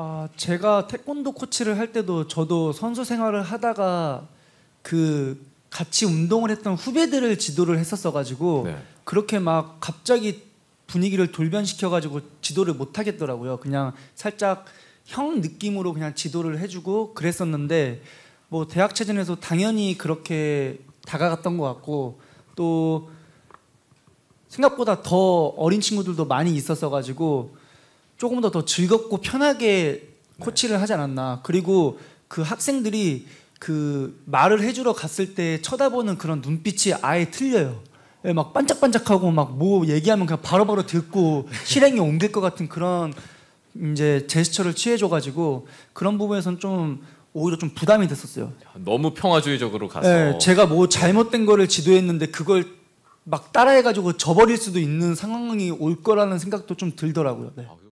아, 제가 태권도 코치를 할 때도 저도 선수 생활을 하다가 그 같이 운동을 했던 후배들을 지도를 했었어 가지고 네. 그렇게 막 갑자기 분위기를 돌변시켜 가지고 지도를 못 하겠더라고요. 그냥 살짝 형 느낌으로 그냥 지도를 해주고 그랬었는데 뭐 대학 체전에서 당연히 그렇게 다가갔던 것 같고 또 생각보다 더 어린 친구들도 많이 있었어 가지고 조금 더 더 즐겁고 편하게 네. 코치를 하지 않았나. 그리고 그 학생들이 그 말을 해주러 갔을 때 쳐다보는 그런 눈빛이 아예 틀려요. 예, 막 반짝반짝하고 막 뭐 얘기하면 그냥 바로바로 바로 듣고 네. 실행이 옮길 것 같은 그런 이제 제스처를 취해줘가지고 그런 부분에선 좀 오히려 좀 부담이 됐었어요. 너무 평화주의적으로 가서. 네, 제가 뭐 잘못된 거를 지도했는데 그걸 막 따라해가지고 저버릴 수도 있는 상황이 올 거라는 생각도 좀 들더라고요. 네. 아,